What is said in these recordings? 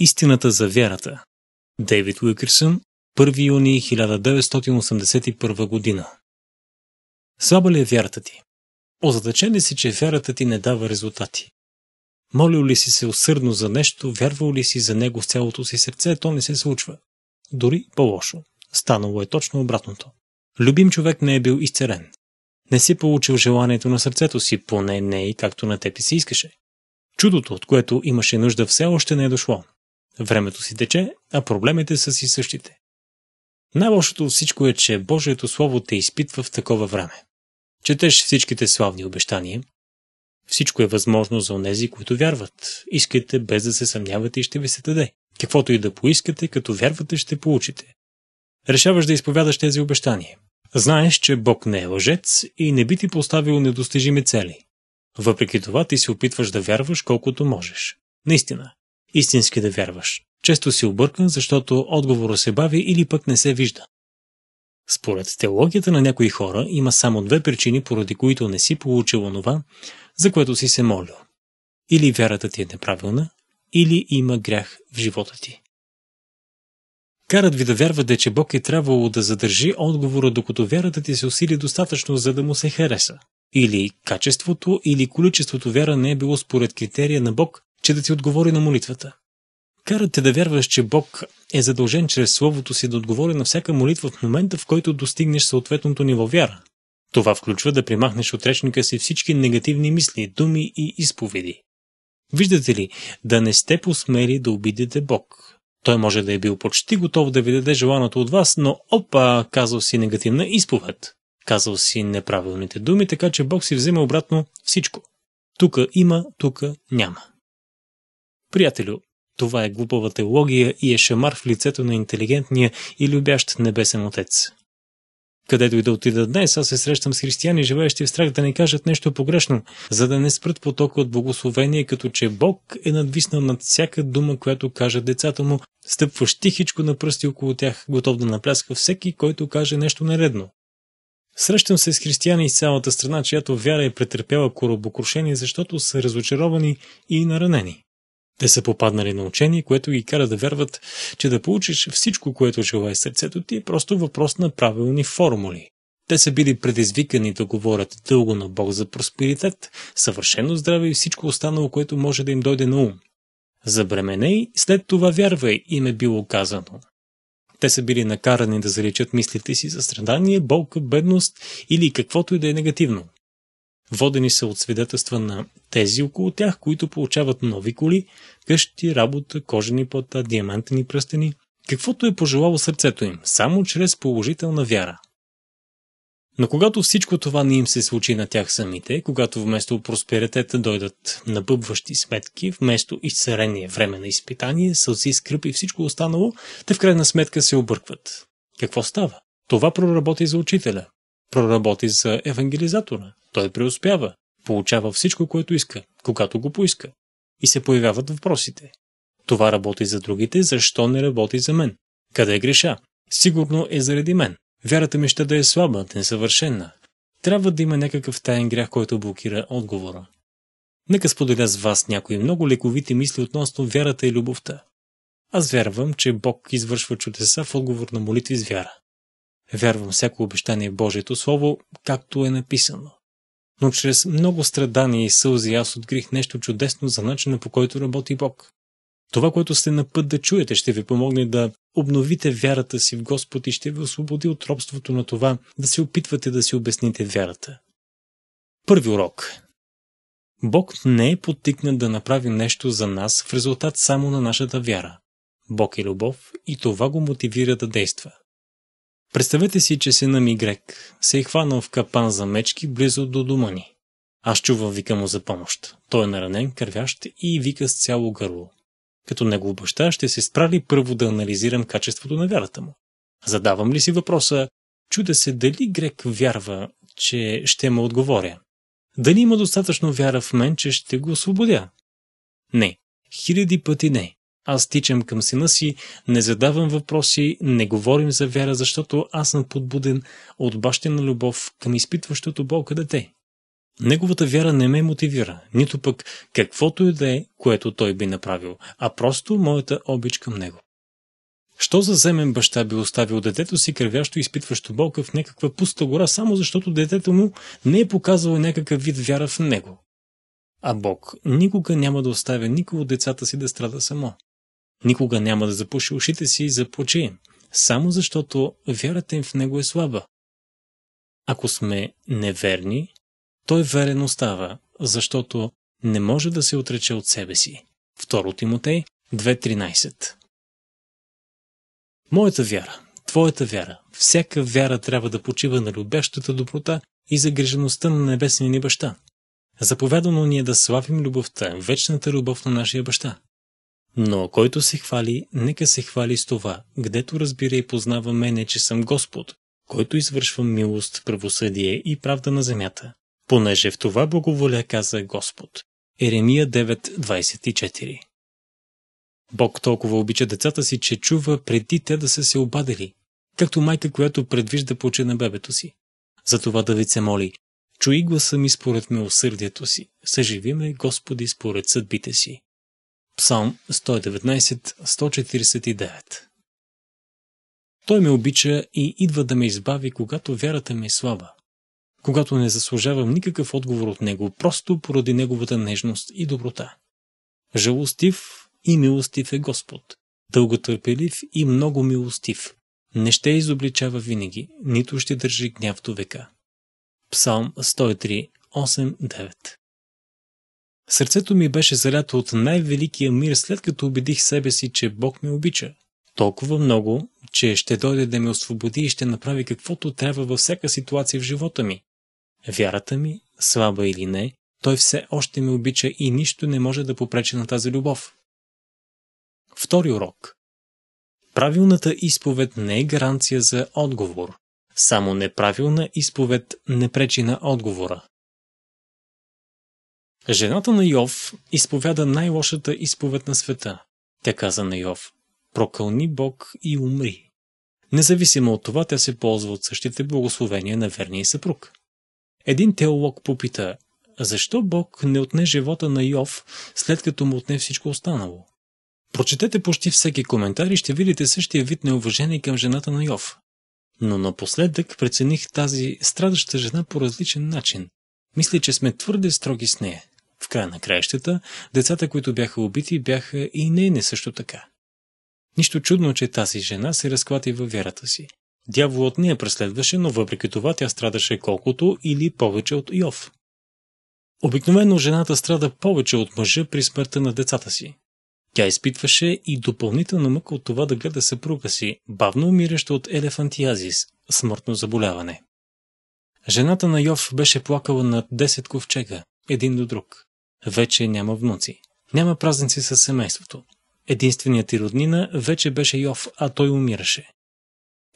Истината за вярата. Дейвид Уилкърсън, 1 юни 1981 година. Слаба ли е вярата ти? Озадачен ли си, че вярата ти не дава резултати? Молил ли си се усърдно за нещо, вярвал ли си за него с цялото си сърце, то не се случва. Дори по-лошо. Станало е точно обратното. Любим човек не е бил изцелен. Не си получил желанието на сърцето си, поне не и както на теб ти се искаше. Чудото, от което имаше нужда, все още не е дошло. Времето си тече, а проблемите са си същите. Най-лошото от всичко е, че Божието Слово те изпитва в такова време. Четеш всичките славни обещания. Всичко е възможно за онези, които вярват. Искайте без да се съмнявате и ще ви се даде. Каквото и да поискате, като вярвате, ще получите. Решаваш да изповядаш тези обещания. Знаеш, че Бог не е лъжец и не би ти поставил недостижими цели. Въпреки това ти се опитваш да вярваш колкото можеш. Наистина, истински да вярваш. Често си объркан, защото отговора се бави или пък не се вижда. Според теологията на някои хора има само две причини, поради които не си получил онова, за което си се молил. Или вярата ти е неправилна, или има грях в живота ти. Карат ви да вярвате, че Бог е трябвало да задържи отговора, докато вярата ти се усили достатъчно, за да му се хареса. Или качеството или количеството вяра не е било според критерия на Бог, че да ти отговори на молитвата. Карат те да вярваш, че Бог е задължен чрез Словото си да отговори на всяка молитва в момента, в който достигнеш съответното ниво вяра. Това включва да примахнеш от речника си всички негативни мисли, думи и изповеди. Виждате ли, да не сте посмели да обидите Бог. Той може да е бил почти готов да ви даде желаното от вас, но опа, казал си негативна изповед. Казал си неправилните думи, така че Бог си взема обратно всичко. Тука има, тука няма. Приятелю, това е глупава теология и е шамар в лицето на интелигентния и любящ небесен отец. Където и да отида днес, аз се срещам с християни, живеещи в страх да не кажат нещо погрешно, за да не спрат потока от благословение, като че Бог е надвиснал над всяка дума, която кажат децата му, стъпващ тихичко на пръсти около тях, готов да напляска всеки, който каже нещо нередно. Срещам се с християни из цялата страна, чиято вяра е претърпяла коробокрушение, защото са разочаровани и наранени. Те са попаднали на учение, което ги кара да вярват, че да получиш всичко, което желае сърцето ти, е просто въпрос на правилни формули. Те са били предизвикани да говорят дълго на Бог за просперитет, съвършено здраве и всичко останало, което може да им дойде на ум. Забременей, след това вярвай, им е било казано. Те са били накарани да заличат мислите си за страдание, болка, бедност или каквото и да е негативно. Водени са от свидетелства на тези около тях, които получават нови коли, къщи, работа, кожени плата, диамантени пръстени, каквото е пожелало сърцето им, само чрез положителна вяра. Но когато всичко това не им се случи на тях самите, когато вместо просперитета дойдат набъбващи сметки, вместо изцарение време на изпитание, сълзи, скръп и всичко останало, те в крайна сметка се объркват. Какво става? Това проработи за учителя проработи за евангелизатора. Той преуспява, получава всичко, което иска, когато го поиска. И се появяват въпросите. Това работи за другите, защо не работи за мен? Къде е греша? Сигурно е заради мен. Вярата ми ще да е слаба, несъвършена. Трябва да има някакъв таен грях, който блокира отговора. Нека споделя с вас някои много лековити мисли относно вярата и любовта. Аз вярвам, че Бог извършва чудеса в отговор на молитви с вяра. Вярвам всяко обещание в Божието Слово, както е написано. Но чрез много страдания и сълзи аз открих нещо чудесно за начина по който работи Бог. Това, което сте на път да чуете, ще ви помогне да обновите вярата си в Господ и ще ви освободи от робството на това да се опитвате да си обясните вярата. Първи урок. Бог не е подтикнат да направи нещо за нас в резултат само на нашата вяра. Бог е любов и това го мотивира да действа. Представете си, че сина ми Грек се е хванал в капан за мечки близо до дома ни. Аз чувам вика му за помощ. Той е наранен, кървящ и вика с цяло гърло. Като него баща ще се справи първо да анализирам качеството на вярата му. Задавам ли си въпроса, Чуда се дали Грек вярва, че ще му отговоря. Дали има достатъчно вяра в мен, че ще го освободя? Не, хиляди пъти не. Аз тичам към сина си, не задавам въпроси, не говорим за вяра, защото аз съм подбуден от бащина любов към изпитващото болка дете. Неговата вяра не ме мотивира, нито пък каквото и да е, което той би направил, а просто моята обич към него. Що за земен баща би оставил детето си кървящо и изпитващо болка в някаква пуста гора, само защото детето му не е показало някакъв вид вяра в него? А Бог никога няма да оставя никого от децата си да страда само. Никога няма да запуши ушите си и започи им, само защото вярата им в него е слаба. Ако сме неверни, той верен остава, защото не може да се отрече от себе си. Второ Тимотей 2.13 Моята вяра, твоята вяра, всяка вяра трябва да почива на любящата доброта и загрижеността на небесния ни баща. Заповядано ни е да славим любовта, вечната любов на нашия баща. Но който се хвали, нека се хвали с това, гдето разбира и познава мене, че съм Господ, който извършва милост, правосъдие и правда на земята. Понеже в това благоволя каза Господ. Еремия 9.24 Бог толкова обича децата си, че чува преди те да са се обадили, както майка, която предвижда поче на бебето си. Затова Давид се моли, Чуй гласа ми според милосърдието си, съживи ме, Господи, според съдбите си. Псалм 119-149 Той ме обича и идва да ме избави, когато вярата ми е слаба, когато не заслужавам никакъв отговор от него, просто поради неговата нежност и доброта. Жалостив и милостив е Господ, дълготърпелив и много милостив. Не ще изобличава винаги, нито ще държи гняв до века. Псалм 103, 8-9 Сърцето ми беше залято от най-великия мир, след като убедих себе си, че Бог ме обича. Толкова много, че ще дойде да ме освободи и ще направи каквото трябва във всяка ситуация в живота ми. Вярата ми, слаба или не, той все още ме обича и нищо не може да попречи на тази любов. Втори урок. Правилната изповед не е гаранция за отговор. Само неправилна изповед не пречи на отговора. Жената на Йов изповяда най-лошата изповед на света. Тя каза на Йов, прокълни Бог и умри. Независимо от това, тя се ползва от същите благословения на верния съпруг. Един теолог попита, защо Бог не отне живота на Йов, след като му отне всичко останало? Прочетете почти всеки коментар и ще видите същия вид неуважение към жената на Йов. Но напоследък прецених тази страдаща жена по различен начин. Мисля, че сме твърде строги с нея. В края на краищата, децата, които бяха убити, бяха и нейни също така. Нищо чудно, че тази жена се разклати във вярата си. Дяволът не я преследваше, но въпреки това тя страдаше колкото или повече от Йов. Обикновено жената страда повече от мъжа при смъртта на децата си. Тя изпитваше и допълнителна мъка от това да гледа съпруга си, бавно умираща от елефантиазис, смъртно заболяване. Жената на Йов беше плакала над 10 ковчега, един до друг. Вече няма внуци. Няма празници със семейството. Единственият ти роднина вече беше Йов, а той умираше.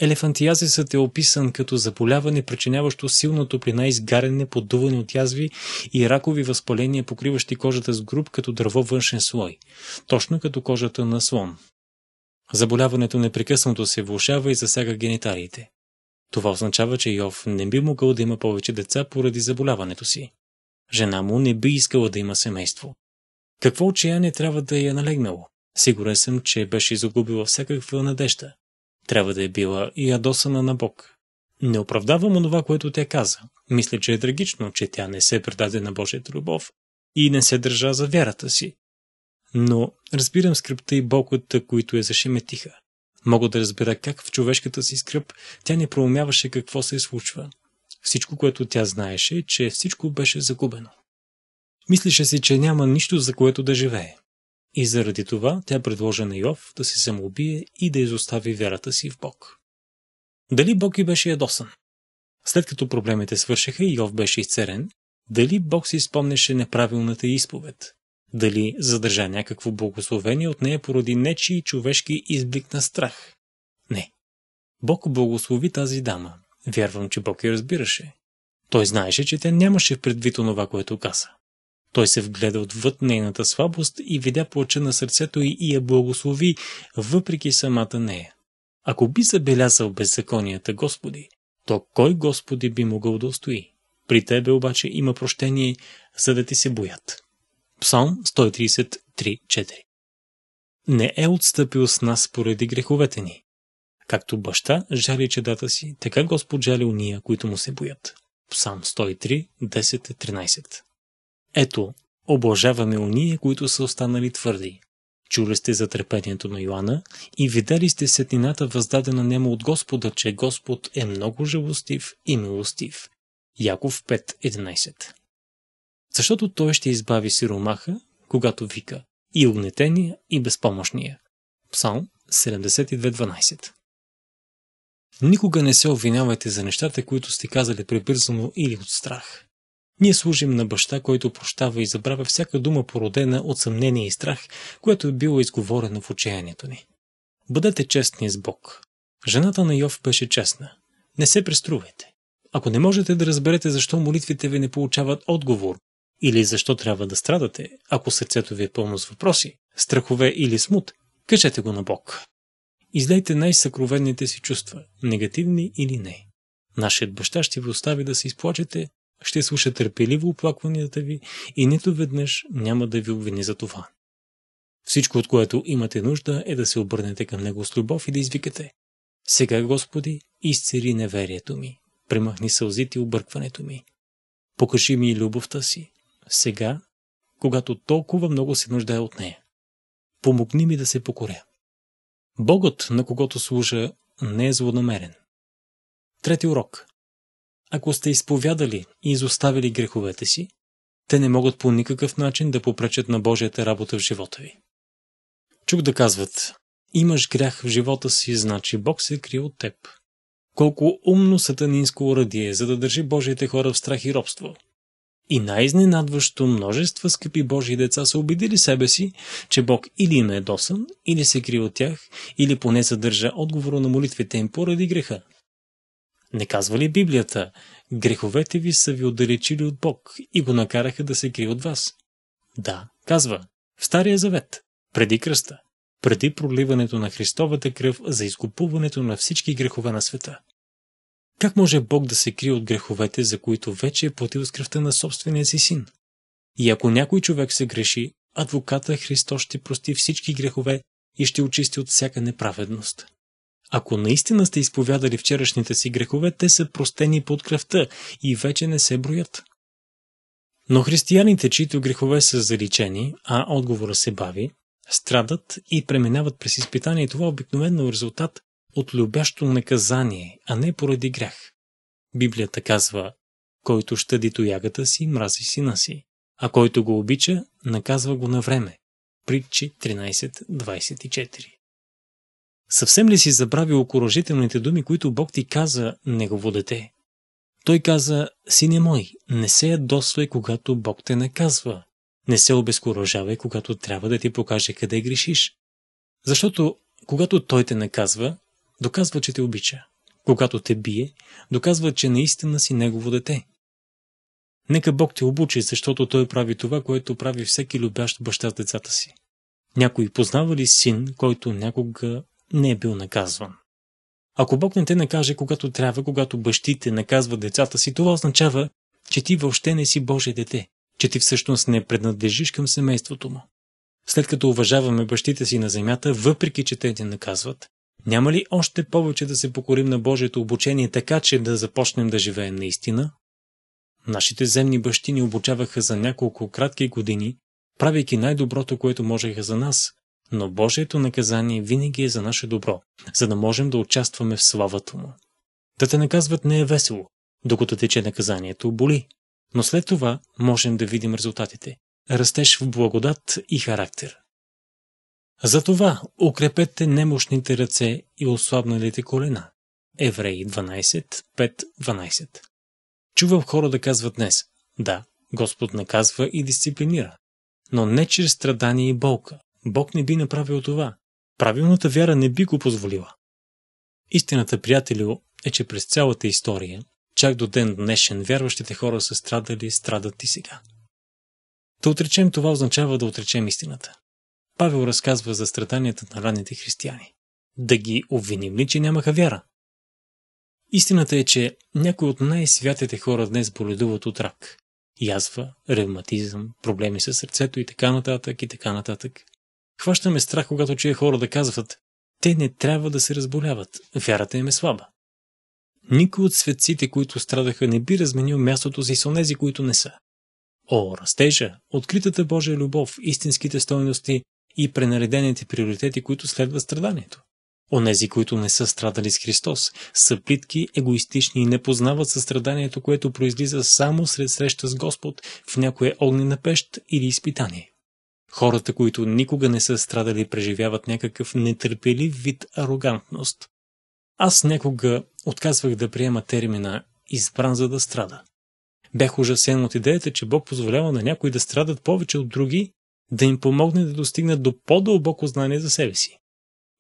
Елефантиазисът е описан като заболяване, причиняващо силно топлина, изгаряне, поддуване от язви и ракови възпаления, покриващи кожата с груб като дърво външен слой, точно като кожата на слон. Заболяването непрекъснато се влушава и засяга гениталиите. Това означава, че Йов не би могъл да има повече деца поради заболяването си. Жена му не би искала да има семейство. Какво отчаяние трябва да я е налегнало? Сигурен съм, че беше загубила всякаква надежда. Трябва да е била и ядосана на Бог. Не оправдавам онова, което тя каза. Мисля, че е трагично, че тя не се предаде на Божията любов и не се държа за вярата си. Но разбирам скръпта и болката, които я зашеметиха. Мога да разбера как в човешката си скръп тя не проумяваше какво се случва. Всичко, което тя знаеше, е, че всичко беше загубено. Мислеше си, че няма нищо, за което да живее. И заради това тя предложи на Йов да се самоубие и да изостави вярата си в Бог. Дали Бог и беше ядосан? След като проблемите свършиха и Йов беше изцерен, дали Бог си спомнеше неправилната изповед? Дали задържа някакво благословение от нея поради нечи човешки изблик на страх? Не. Бог благослови тази дама, Вярвам, че Бог я разбираше. Той знаеше, че тя нямаше предвид онова, което каза. Той се вгледа отвъд нейната слабост и видя плача на сърцето й и я благослови, въпреки самата нея. Ако би забелязал беззаконията, Господи, то кой Господи би могъл да устои? При Тебе обаче има прощение, за да ти се боят. Псалм 133.4 Не е отстъпил с нас поради греховете ни, Както баща жали чедата си, така Господ жали уния, които му се боят. Псалм 103, 10-13 Ето, облажаваме уния, които са останали твърди. Чули сте за трепението на Йоанна и видели сте сетнината въздадена нема от Господа, че Господ е много живостив и милостив. Яков 5.11 Защото той ще избави сиромаха, когато вика, и огнетения, и безпомощния. Псалм 72.12 Никога не се обвинявайте за нещата, които сте казали прибързано или от страх. Ние служим на баща, който прощава и забравя всяка дума породена от съмнение и страх, което е било изговорено в отчаянието ни. Бъдете честни с Бог. Жената на Йов беше честна. Не се преструвайте. Ако не можете да разберете защо молитвите ви не получават отговор, или защо трябва да страдате, ако сърцето ви е пълно с въпроси, страхове или смут, кажете го на Бог. Излейте най-съкровенните си чувства, негативни или не. Нашият баща ще ви остави да се изплачете, ще слуша търпеливо оплакванията ви и нито веднъж няма да ви обвини за това. Всичко, от което имате нужда, е да се обърнете към Него с любов и да извикате. Сега, Господи, изцери неверието ми, премахни сълзите и объркването ми. Покажи ми и любовта си. Сега, когато толкова много се нуждае от нея. Помогни ми да се покоря. Богът, на когото служа, не е злонамерен. Трети урок. Ако сте изповядали и изоставили греховете си, те не могат по никакъв начин да попречат на Божията работа в живота ви. Чук да казват, имаш грях в живота си, значи Бог се е крие от теб. Колко умно сатанинско урадие, за да държи Божиите хора в страх и робство – и най-изненадващо множество скъпи Божии деца са убедили себе си, че Бог или им е досън, или се крие от тях, или поне съдържа отговора на молитвите им поради греха. Не казва ли Библията, греховете ви са ви отдалечили от Бог и го накараха да се крие от вас? Да, казва, в Стария Завет, преди кръста, преди проливането на Христовата кръв за изкупуването на всички грехове на света. Как може Бог да се крие от греховете, за които вече е платил с кръвта на собствения си син? И ако някой човек се греши, адвоката Христос ще прости всички грехове и ще очисти от всяка неправедност. Ако наистина сте изповядали вчерашните си грехове, те са простени под кръвта и вече не се броят. Но християните, чието грехове са заличени, а отговора се бави, страдат и преминават през изпитание, това е обикновено е резултат от любящо наказание, а не поради грях. Библията казва, който щади тоягата си, мрази сина си, а който го обича, наказва го на време. Притчи 13.24 Съвсем ли си забрави окоръжителните думи, които Бог ти каза, негово дете? Той каза, сине мой, не се ядосвай, когато Бог те наказва. Не се обезкуражавай, когато трябва да ти покаже къде грешиш. Защото, когато Той те наказва, доказва, че те обича. Когато те бие, доказва, че наистина си негово дете. Нека Бог те обучи, защото Той прави това, което прави всеки любящ баща с децата си. Някой познава ли син, който някога не е бил наказван? Ако Бог не те накаже, когато трябва, когато бащите наказват децата си, това означава, че ти въобще не си Божие дете, че ти всъщност не преднадлежиш към семейството му. След като уважаваме бащите си на земята, въпреки че те те наказват, няма ли още повече да се покорим на Божието обучение така, че да започнем да живеем наистина? Нашите земни бащи ни обучаваха за няколко кратки години, правейки най-доброто, което можеха за нас, но Божието наказание винаги е за наше добро, за да можем да участваме в славата му. Да те наказват не е весело, докато тече наказанието боли, но след това можем да видим резултатите. Растеж в благодат и характер. Затова укрепете немощните ръце и ослабналите колена. Евреи 12.5.12. Чувам хора да казват днес, да, Господ наказва и дисциплинира, но не чрез страдание и болка. Бог не би направил това. Правилната вяра не би го позволила. Истината, приятелю, е, че през цялата история, чак до ден днешен, вярващите хора са страдали, страдат и сега. Да отречем това означава да отречем истината. Павел разказва за страданията на ранните християни. Да ги обвиним ли, че нямаха вяра? Истината е, че някои от най-святите хора днес боледуват от рак. Язва, ревматизъм, проблеми с сърцето и така нататък и така нататък. Хващаме страх, когато чуя хора да казват, те не трябва да се разболяват, вярата им е слаба. Никой от светците, които страдаха, не би разменил мястото си с онези, които не са. О, растежа, откритата Божия любов, истинските стойности, и пренаредените приоритети, които следват страданието. Онези, които не са страдали с Христос, са плитки, егоистични и не познават състраданието, което произлиза само сред среща с Господ в някоя огнена пещ или изпитание. Хората, които никога не са страдали, преживяват някакъв нетърпелив вид арогантност. Аз някога отказвах да приема термина «избран за да страда». Бях ужасен от идеята, че Бог позволява на някои да страдат повече от други да им помогне да достигнат до по-дълбоко знание за себе си.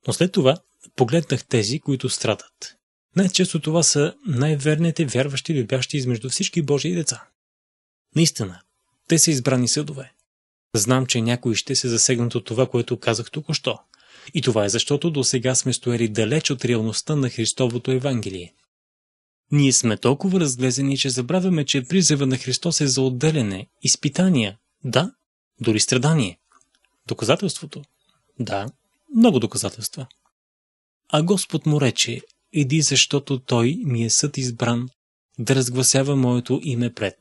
Но след това погледнах тези, които страдат. Най-често това са най-верните, вярващи, любящи измежду всички Божии деца. Наистина, те са избрани съдове. Знам, че някои ще се засегнат от това, което казах току-що. И това е защото до сега сме стояли далеч от реалността на Христовото Евангелие. Ние сме толкова разглезени, че забравяме, че призева на Христос е за отделяне, изпитания, да, дори страдание. Доказателството? Да, много доказателства. А Господ му рече, иди защото Той ми е съд избран да разгласява моето име пред.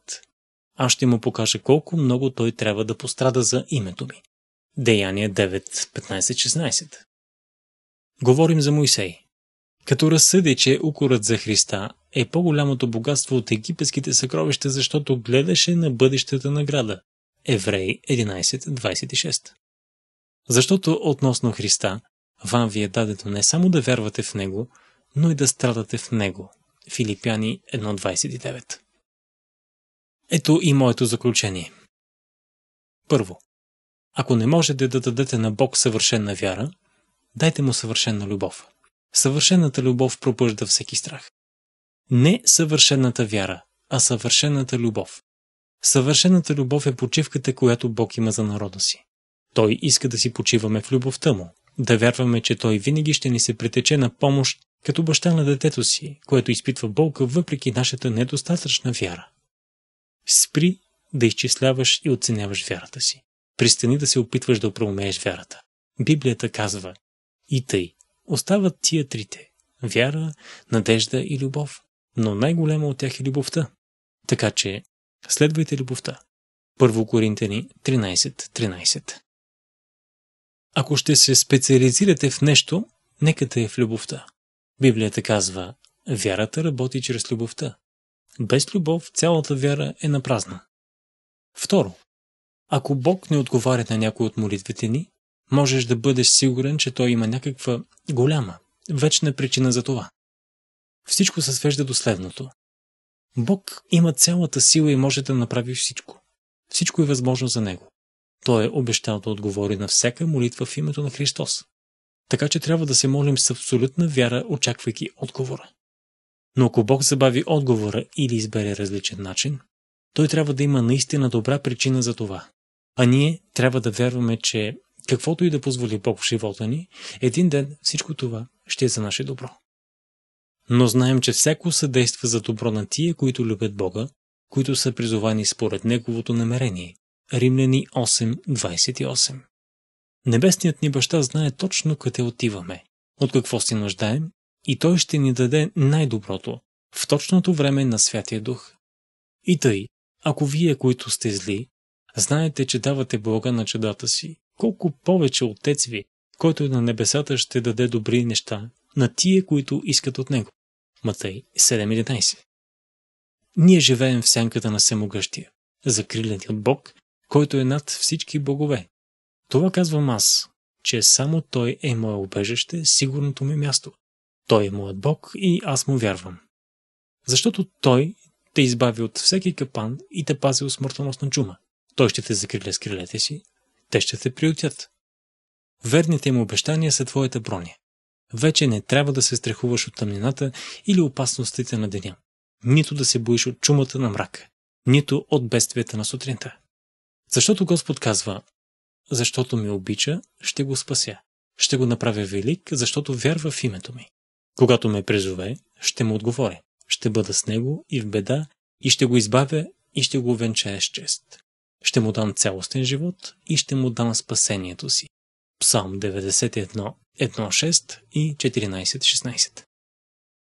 Аз ще му покажа колко много Той трябва да пострада за името ми. Деяние 9.15.16 Говорим за Моисей. Като разсъди, че укорът за Христа е по-голямото богатство от египетските съкровища, защото гледаше на бъдещата награда. Евреи 11.26. Защото относно Христа, вам ви е дадено не само да вярвате в Него, но и да страдате в Него. Филипяни 1.29. Ето и моето заключение. Първо, ако не можете да дадете на Бог съвършена вяра, дайте му съвършена любов. Съвършената любов пробужда всеки страх. Не съвършената вяра, а съвършената любов Съвършената любов е почивката, която Бог има за народа си. Той иска да си почиваме в любовта му, да вярваме, че Той винаги ще ни се притече на помощ, като баща на детето си, което изпитва болка въпреки нашата недостатъчна вяра. Спри да изчисляваш и оценяваш вярата си. Пристани да се опитваш да проумееш вярата. Библията казва И тъй, остават тия трите – вяра, надежда и любов, но най-голяма от тях е любовта. Така че Следвайте любовта. 1 Коринтени 13.13 13. Ако ще се специализирате в нещо, нека да е в любовта. Библията казва, вярата работи чрез любовта. Без любов цялата вяра е напразна. Второ, ако Бог не отговаря на някой от молитвите ни, можеш да бъдеш сигурен, че Той има някаква голяма, вечна причина за това. Всичко се свежда до следното. Бог има цялата сила и може да направи всичко. Всичко е възможно за Него. Той е обещал да отговори на всяка молитва в името на Христос. Така че трябва да се молим с абсолютна вяра, очаквайки отговора. Но ако Бог забави отговора или избере различен начин, той трябва да има наистина добра причина за това. А ние трябва да вярваме, че каквото и да позволи Бог в живота ни, един ден всичко това ще е за наше добро. Но знаем, че всяко съдейства за добро на тия, които любят Бога, които са призовани според Неговото намерение. Римляни 8.28 Небесният ни баща знае точно къде отиваме, от какво си нуждаем и Той ще ни даде най-доброто, в точното време на Святия Дух. И тъй, ако вие, които сте зли, знаете, че давате блага на чудата си, колко повече Отец ви, който е на небесата ще даде добри неща на тие, които искат от него. Матей 7.11 Ние живеем в сянката на всемогъщия, закриленият от е Бог, който е над всички богове. Това казвам аз, че само Той е мое убежище, сигурното ми място. Той е моят Бог и аз му вярвам. Защото Той те избави от всеки капан и те пази от смъртоносна чума. Той ще те закриля с крилете си, те ще те приютят. Верните им обещания са твоята броня. Вече не трябва да се страхуваш от тъмнината или опасностите на деня, нито да се боиш от чумата на мрака, нито от бедствията на сутринта. Защото Господ казва, защото ме обича, ще го спася. Ще го направя велик, защото вярва в името ми. Когато ме призове, ще му отговоря. Ще бъда с него и в беда, и ще го избавя, и ще го венчая с чест. ще му дам цялостен живот и ще му дам спасението си. Псалм 91, 1.6 и 14.16.